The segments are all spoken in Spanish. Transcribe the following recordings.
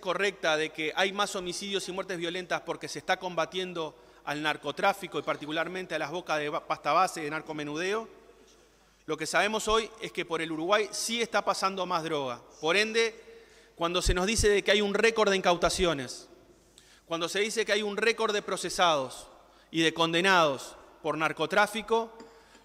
correcta de que hay más homicidios y muertes violentas porque se está combatiendo al narcotráfico y particularmente a las bocas de pasta base de narcomenudeo, lo que sabemos hoy es que por el Uruguay sí está pasando más droga. Por ende, cuando se nos dice de que hay un récord de incautaciones, cuando se dice que hay un récord de procesados y de condenados por narcotráfico,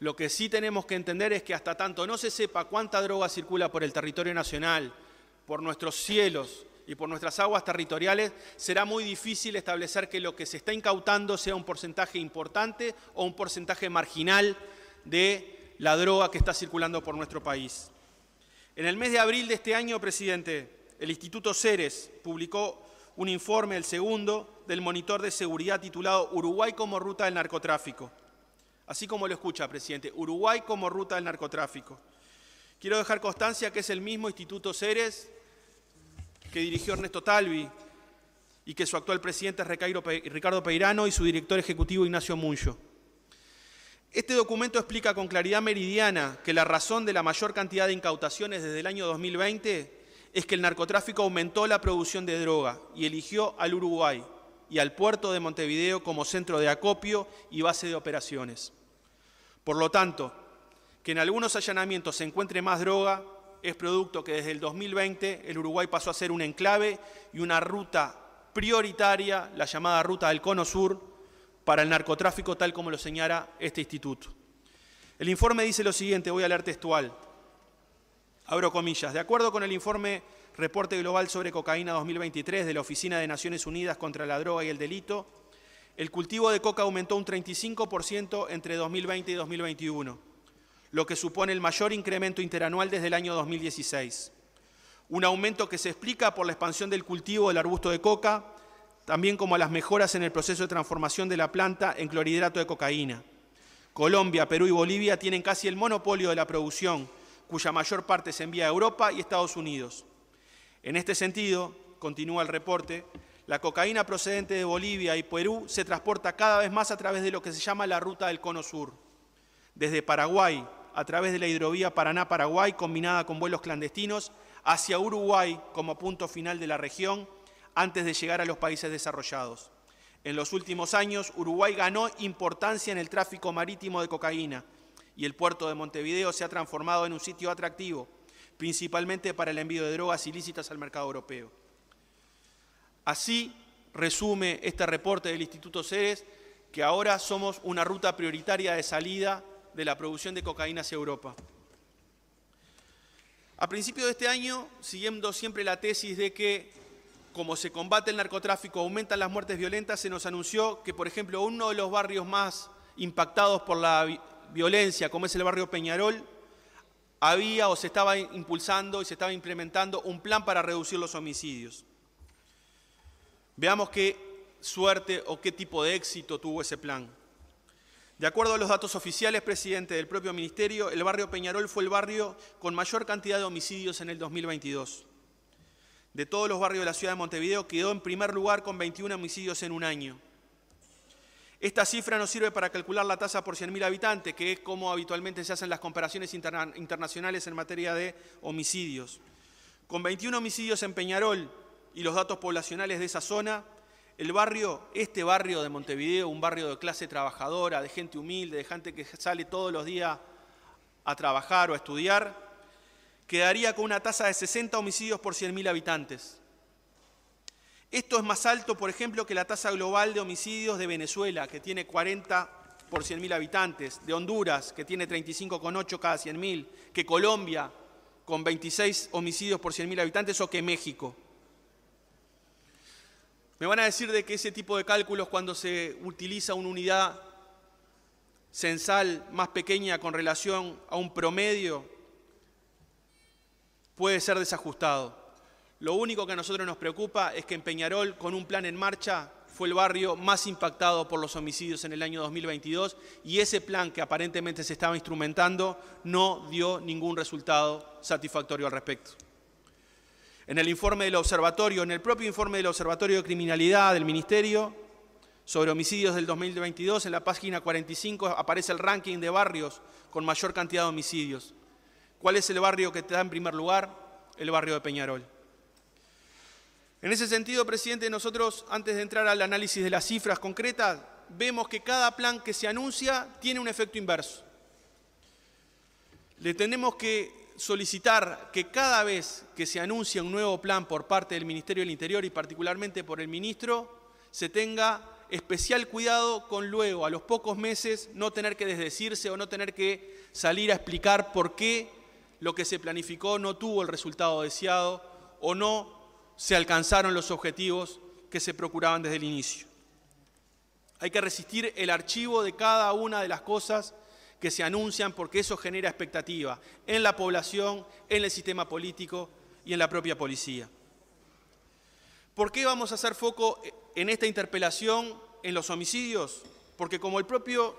lo que sí tenemos que entender es que hasta tanto no se sepa cuánta droga circula por el territorio nacional, por nuestros cielos, y por nuestras aguas territoriales, será muy difícil establecer que lo que se está incautando sea un porcentaje importante o un porcentaje marginal de la droga que está circulando por nuestro país. En el mes de abril de este año, presidente, el Instituto Ceres publicó un informe, el segundo, del monitor de seguridad titulado Uruguay como ruta del narcotráfico. Así como lo escucha, presidente, Uruguay como ruta del narcotráfico. Quiero dejar constancia que es el mismo Instituto Ceres que dirigió Ernesto Talvi y que su actual presidente es Ricardo Peirano y su director ejecutivo Ignacio Muncho. Este documento explica con claridad meridiana que la razón de la mayor cantidad de incautaciones desde el año 2020 es que el narcotráfico aumentó la producción de droga y eligió al Uruguay y al puerto de Montevideo como centro de acopio y base de operaciones. Por lo tanto, que en algunos allanamientos se encuentre más droga es producto que desde el 2020 el Uruguay pasó a ser un enclave y una ruta prioritaria, la llamada ruta del Cono Sur, para el narcotráfico, tal como lo señala este instituto. El informe dice lo siguiente, voy a leer textual. Abro comillas. De acuerdo con el informe Reporte Global sobre Cocaína 2023 de la Oficina de Naciones Unidas contra la Droga y el Delito, el cultivo de coca aumentó un 35% entre 2020 y 2021 lo que supone el mayor incremento interanual desde el año 2016. Un aumento que se explica por la expansión del cultivo del arbusto de coca, también como a las mejoras en el proceso de transformación de la planta en clorhidrato de cocaína. Colombia, Perú y Bolivia tienen casi el monopolio de la producción, cuya mayor parte se envía a Europa y Estados Unidos. En este sentido, continúa el reporte, la cocaína procedente de Bolivia y Perú se transporta cada vez más a través de lo que se llama la ruta del Cono Sur. Desde Paraguay, a través de la hidrovía Paraná-Paraguay combinada con vuelos clandestinos hacia Uruguay como punto final de la región antes de llegar a los países desarrollados. En los últimos años, Uruguay ganó importancia en el tráfico marítimo de cocaína y el puerto de Montevideo se ha transformado en un sitio atractivo, principalmente para el envío de drogas ilícitas al mercado europeo. Así resume este reporte del Instituto Ceres que ahora somos una ruta prioritaria de salida de la producción de cocaína hacia Europa. A principios de este año, siguiendo siempre la tesis de que como se combate el narcotráfico, aumentan las muertes violentas, se nos anunció que, por ejemplo, uno de los barrios más impactados por la violencia, como es el barrio Peñarol, había o se estaba impulsando y se estaba implementando un plan para reducir los homicidios. Veamos qué suerte o qué tipo de éxito tuvo ese plan. De acuerdo a los datos oficiales, presidente del propio ministerio, el barrio Peñarol fue el barrio con mayor cantidad de homicidios en el 2022. De todos los barrios de la ciudad de Montevideo, quedó en primer lugar con 21 homicidios en un año. Esta cifra nos sirve para calcular la tasa por 100.000 habitantes, que es como habitualmente se hacen las comparaciones internacionales en materia de homicidios. Con 21 homicidios en Peñarol y los datos poblacionales de esa zona, el barrio, este barrio de Montevideo, un barrio de clase trabajadora, de gente humilde, de gente que sale todos los días a trabajar o a estudiar, quedaría con una tasa de 60 homicidios por 100.000 habitantes. Esto es más alto, por ejemplo, que la tasa global de homicidios de Venezuela, que tiene 40 por 100.000 habitantes, de Honduras, que tiene 35,8 cada 100.000, que Colombia, con 26 homicidios por 100.000 habitantes, o que México. Me van a decir de que ese tipo de cálculos cuando se utiliza una unidad censal más pequeña con relación a un promedio puede ser desajustado. Lo único que a nosotros nos preocupa es que en Peñarol, con un plan en marcha, fue el barrio más impactado por los homicidios en el año 2022 y ese plan que aparentemente se estaba instrumentando no dio ningún resultado satisfactorio al respecto en el informe del observatorio, en el propio informe del Observatorio de Criminalidad del Ministerio sobre homicidios del 2022, en la página 45 aparece el ranking de barrios con mayor cantidad de homicidios. ¿Cuál es el barrio que te está en primer lugar? El barrio de Peñarol. En ese sentido, presidente, nosotros antes de entrar al análisis de las cifras concretas, vemos que cada plan que se anuncia tiene un efecto inverso. Le tenemos que solicitar que cada vez que se anuncia un nuevo plan por parte del Ministerio del Interior y particularmente por el ministro, se tenga especial cuidado con luego, a los pocos meses, no tener que desdecirse o no tener que salir a explicar por qué lo que se planificó no tuvo el resultado deseado o no se alcanzaron los objetivos que se procuraban desde el inicio. Hay que resistir el archivo de cada una de las cosas que se anuncian porque eso genera expectativa en la población, en el sistema político y en la propia policía. ¿Por qué vamos a hacer foco en esta interpelación en los homicidios? Porque como el propio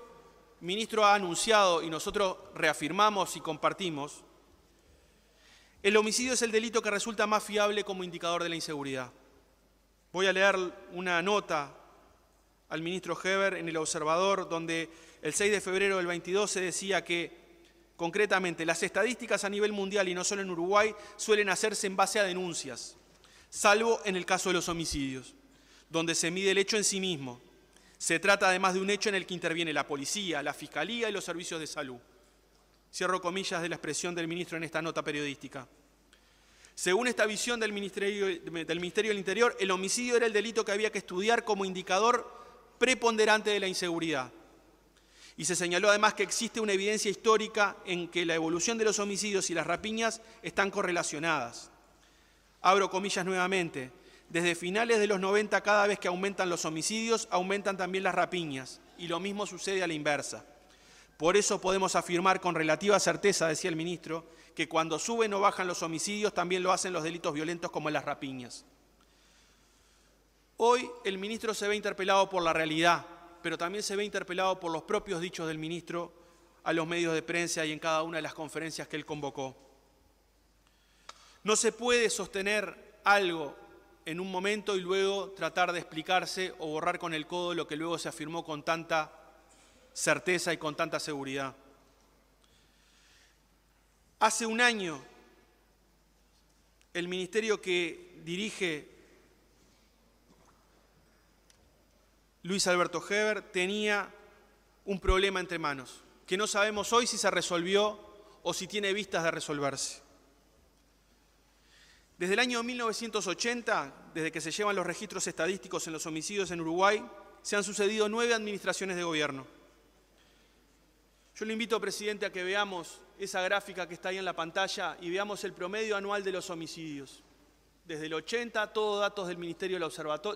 ministro ha anunciado y nosotros reafirmamos y compartimos, el homicidio es el delito que resulta más fiable como indicador de la inseguridad. Voy a leer una nota al ministro Heber en El Observador, donde el 6 de febrero del 22 se decía que Concretamente, las estadísticas a nivel mundial y no solo en Uruguay suelen hacerse en base a denuncias, salvo en el caso de los homicidios, donde se mide el hecho en sí mismo. Se trata además de un hecho en el que interviene la policía, la fiscalía y los servicios de salud. Cierro comillas de la expresión del ministro en esta nota periodística. Según esta visión del Ministerio del, Ministerio del Interior, el homicidio era el delito que había que estudiar como indicador preponderante de la inseguridad y se señaló además que existe una evidencia histórica en que la evolución de los homicidios y las rapiñas están correlacionadas. Abro comillas nuevamente. Desde finales de los 90 cada vez que aumentan los homicidios, aumentan también las rapiñas. Y lo mismo sucede a la inversa. Por eso podemos afirmar con relativa certeza, decía el ministro, que cuando suben o bajan los homicidios también lo hacen los delitos violentos como las rapiñas. Hoy el ministro se ve interpelado por la realidad, pero también se ve interpelado por los propios dichos del ministro a los medios de prensa y en cada una de las conferencias que él convocó. No se puede sostener algo en un momento y luego tratar de explicarse o borrar con el codo lo que luego se afirmó con tanta certeza y con tanta seguridad. Hace un año, el ministerio que dirige Luis Alberto Heber tenía un problema entre manos, que no sabemos hoy si se resolvió o si tiene vistas de resolverse. Desde el año 1980, desde que se llevan los registros estadísticos en los homicidios en Uruguay, se han sucedido nueve administraciones de gobierno. Yo le invito, presidente, a que veamos esa gráfica que está ahí en la pantalla y veamos el promedio anual de los homicidios desde el 80, todos datos del Ministerio del,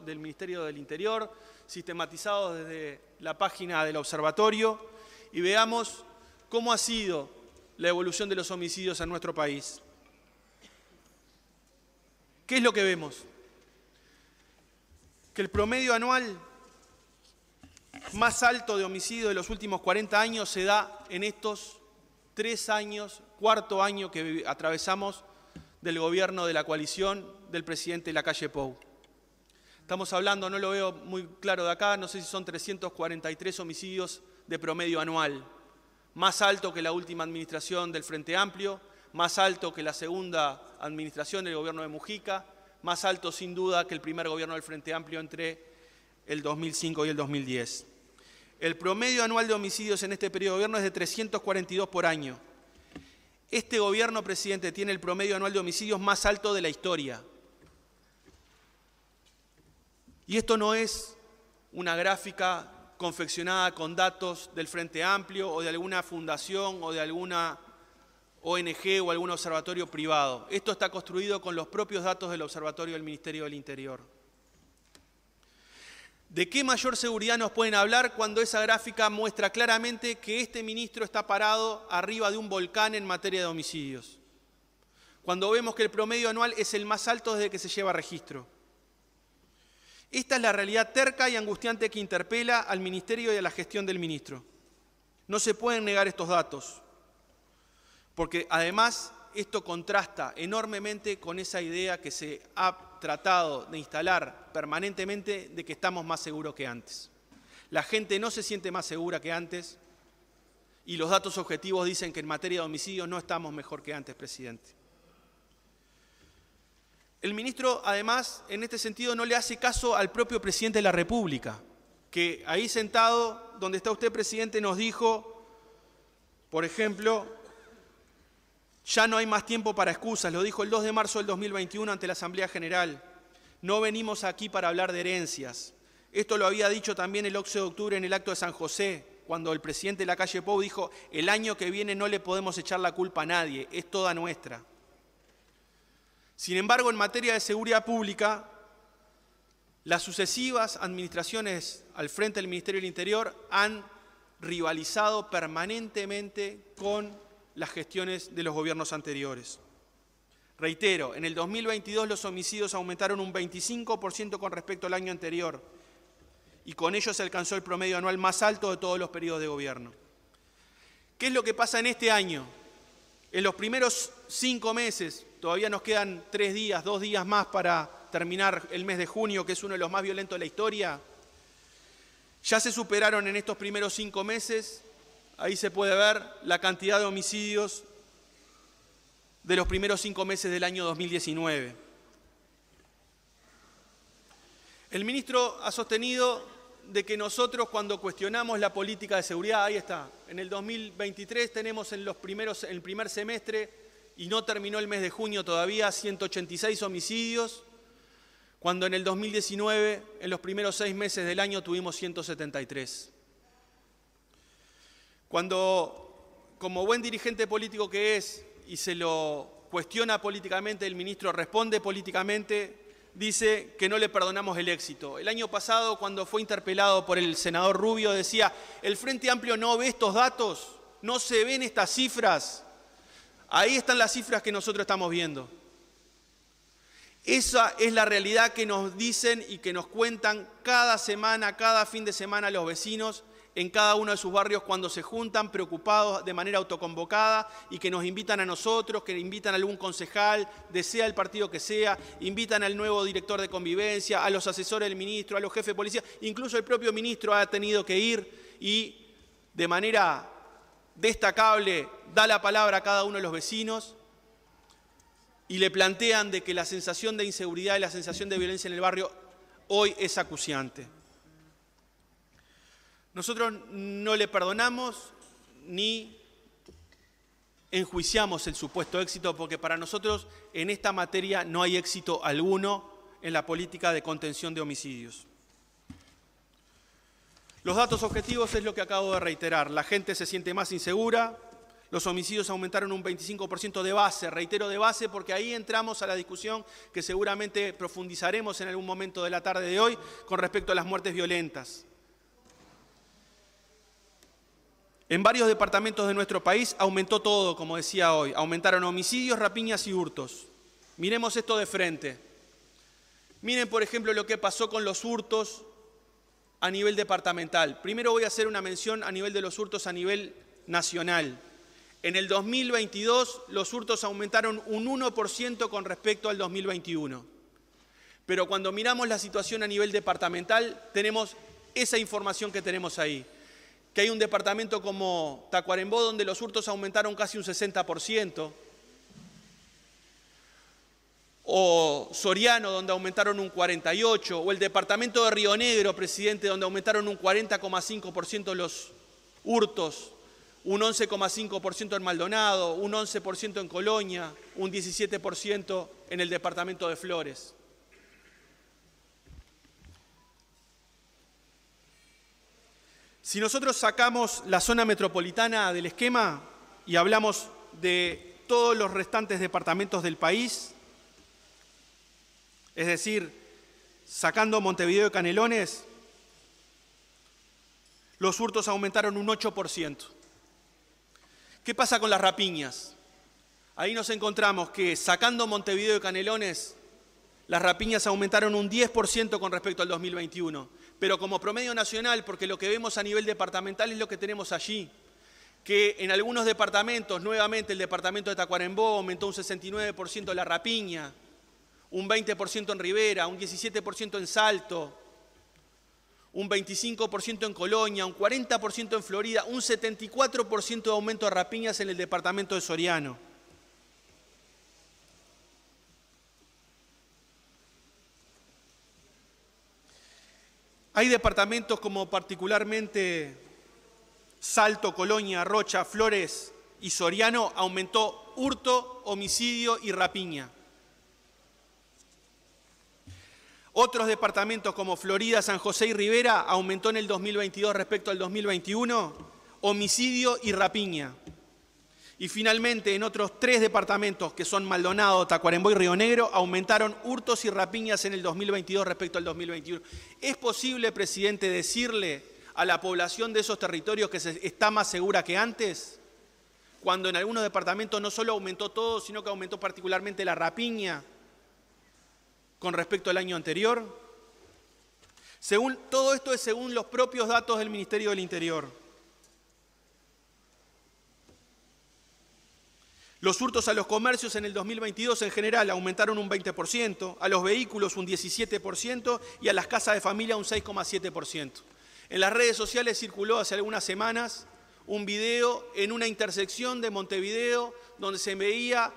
del Interior, sistematizados desde la página del observatorio, y veamos cómo ha sido la evolución de los homicidios en nuestro país. ¿Qué es lo que vemos? Que el promedio anual más alto de homicidio de los últimos 40 años se da en estos tres años, cuarto año que atravesamos del gobierno de la coalición del presidente Lacalle Pou. Estamos hablando, no lo veo muy claro de acá, no sé si son 343 homicidios de promedio anual, más alto que la última administración del Frente Amplio, más alto que la segunda administración del gobierno de Mujica, más alto sin duda que el primer gobierno del Frente Amplio entre el 2005 y el 2010. El promedio anual de homicidios en este periodo de gobierno es de 342 por año. Este gobierno, presidente, tiene el promedio anual de homicidios más alto de la historia. Y esto no es una gráfica confeccionada con datos del Frente Amplio o de alguna fundación o de alguna ONG o algún observatorio privado. Esto está construido con los propios datos del observatorio del Ministerio del Interior. ¿De qué mayor seguridad nos pueden hablar cuando esa gráfica muestra claramente que este ministro está parado arriba de un volcán en materia de homicidios? Cuando vemos que el promedio anual es el más alto desde que se lleva registro. Esta es la realidad terca y angustiante que interpela al ministerio y a la gestión del ministro. No se pueden negar estos datos, porque además esto contrasta enormemente con esa idea que se ha tratado de instalar permanentemente de que estamos más seguros que antes. La gente no se siente más segura que antes y los datos objetivos dicen que en materia de homicidios no estamos mejor que antes, presidente. El ministro, además, en este sentido no le hace caso al propio presidente de la República, que ahí sentado, donde está usted, presidente, nos dijo, por ejemplo, ya no hay más tiempo para excusas, lo dijo el 2 de marzo del 2021 ante la Asamblea General. No venimos aquí para hablar de herencias. Esto lo había dicho también el 8 de octubre en el acto de San José, cuando el presidente de la calle Pou dijo, el año que viene no le podemos echar la culpa a nadie, es toda nuestra. Sin embargo, en materia de seguridad pública, las sucesivas administraciones al frente del Ministerio del Interior han rivalizado permanentemente con las gestiones de los gobiernos anteriores. Reitero, en el 2022 los homicidios aumentaron un 25% con respecto al año anterior y con ello se alcanzó el promedio anual más alto de todos los periodos de gobierno. ¿Qué es lo que pasa en este año? En los primeros cinco meses, todavía nos quedan tres días, dos días más para terminar el mes de junio, que es uno de los más violentos de la historia, ya se superaron en estos primeros cinco meses Ahí se puede ver la cantidad de homicidios de los primeros cinco meses del año 2019. El ministro ha sostenido de que nosotros cuando cuestionamos la política de seguridad, ahí está, en el 2023 tenemos en los primeros, el primer semestre, y no terminó el mes de junio todavía, 186 homicidios, cuando en el 2019, en los primeros seis meses del año, tuvimos 173. Cuando, como buen dirigente político que es, y se lo cuestiona políticamente, el ministro responde políticamente, dice que no le perdonamos el éxito. El año pasado, cuando fue interpelado por el senador Rubio, decía, el Frente Amplio no ve estos datos, no se ven estas cifras. Ahí están las cifras que nosotros estamos viendo. Esa es la realidad que nos dicen y que nos cuentan cada semana, cada fin de semana los vecinos en cada uno de sus barrios cuando se juntan, preocupados de manera autoconvocada y que nos invitan a nosotros, que invitan a algún concejal, desea el partido que sea, invitan al nuevo director de convivencia, a los asesores del ministro, a los jefes de policía, incluso el propio ministro ha tenido que ir y de manera destacable da la palabra a cada uno de los vecinos y le plantean de que la sensación de inseguridad y la sensación de violencia en el barrio hoy es acuciante. Nosotros no le perdonamos ni enjuiciamos el supuesto éxito porque para nosotros en esta materia no hay éxito alguno en la política de contención de homicidios. Los datos objetivos es lo que acabo de reiterar. La gente se siente más insegura, los homicidios aumentaron un 25% de base, reitero de base porque ahí entramos a la discusión que seguramente profundizaremos en algún momento de la tarde de hoy con respecto a las muertes violentas. En varios departamentos de nuestro país aumentó todo, como decía hoy. Aumentaron homicidios, rapiñas y hurtos. Miremos esto de frente. Miren, por ejemplo, lo que pasó con los hurtos a nivel departamental. Primero voy a hacer una mención a nivel de los hurtos a nivel nacional. En el 2022 los hurtos aumentaron un 1% con respecto al 2021. Pero cuando miramos la situación a nivel departamental, tenemos esa información que tenemos ahí que hay un departamento como Tacuarembó donde los hurtos aumentaron casi un 60%, o Soriano donde aumentaron un 48%, o el departamento de Río Negro, presidente, donde aumentaron un 40,5% los hurtos, un 11,5% en Maldonado, un 11% en Colonia, un 17% en el departamento de Flores. Si nosotros sacamos la zona metropolitana del esquema y hablamos de todos los restantes departamentos del país, es decir, sacando Montevideo y Canelones, los hurtos aumentaron un 8%. ¿Qué pasa con las rapiñas? Ahí nos encontramos que sacando Montevideo y Canelones, las rapiñas aumentaron un 10% con respecto al 2021 pero como promedio nacional, porque lo que vemos a nivel departamental es lo que tenemos allí, que en algunos departamentos, nuevamente el departamento de Tacuarembó aumentó un 69% la rapiña, un 20% en Rivera, un 17% en Salto, un 25% en Colonia, un 40% en Florida, un 74% de aumento de rapiñas en el departamento de Soriano. Hay departamentos como particularmente Salto, Colonia, Rocha, Flores y Soriano aumentó hurto, homicidio y rapiña. Otros departamentos como Florida, San José y Rivera aumentó en el 2022 respecto al 2021 homicidio y rapiña. Y finalmente, en otros tres departamentos, que son Maldonado, Tacuarembó y Río Negro, aumentaron hurtos y rapiñas en el 2022 respecto al 2021. ¿Es posible, presidente, decirle a la población de esos territorios que se está más segura que antes? Cuando en algunos departamentos no solo aumentó todo, sino que aumentó particularmente la rapiña con respecto al año anterior. Según, todo esto es según los propios datos del Ministerio del Interior. Los hurtos a los comercios en el 2022 en general aumentaron un 20%, a los vehículos un 17% y a las casas de familia un 6,7%. En las redes sociales circuló hace algunas semanas un video en una intersección de Montevideo donde se veía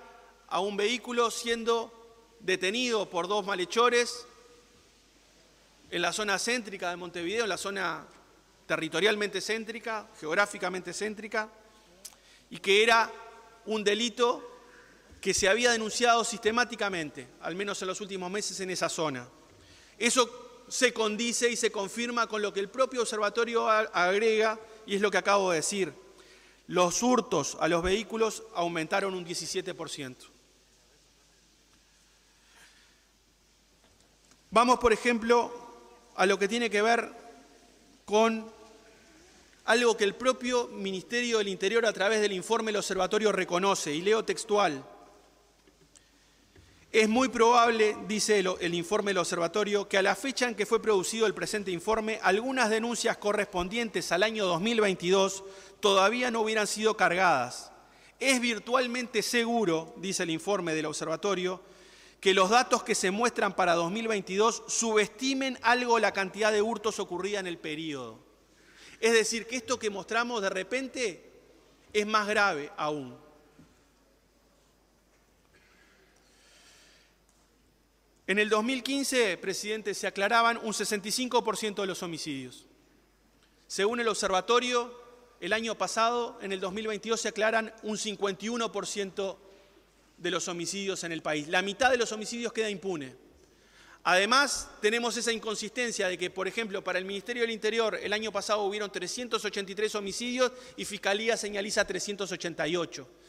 a un vehículo siendo detenido por dos malhechores en la zona céntrica de Montevideo, en la zona territorialmente céntrica, geográficamente céntrica, y que era un delito que se había denunciado sistemáticamente, al menos en los últimos meses en esa zona. Eso se condice y se confirma con lo que el propio observatorio agrega y es lo que acabo de decir. Los hurtos a los vehículos aumentaron un 17%. Vamos, por ejemplo, a lo que tiene que ver con algo que el propio Ministerio del Interior a través del informe del observatorio reconoce, y leo textual. Es muy probable, dice el, informe del observatorio, que a la fecha en que fue producido el presente informe, algunas denuncias correspondientes al año 2022 todavía no hubieran sido cargadas. Es virtualmente seguro, dice el informe del observatorio, que los datos que se muestran para 2022 subestimen algo la cantidad de hurtos ocurrida en el periodo. Es decir, que esto que mostramos de repente es más grave aún. En el 2015, presidente, se aclaraban un 65% de los homicidios. Según el observatorio, el año pasado, en el 2022, se aclaran un 51% de los homicidios en el país. La mitad de los homicidios queda impune. Además, tenemos esa inconsistencia de que, por ejemplo, para el Ministerio del Interior el año pasado hubieron 383 homicidios y Fiscalía señaliza 388.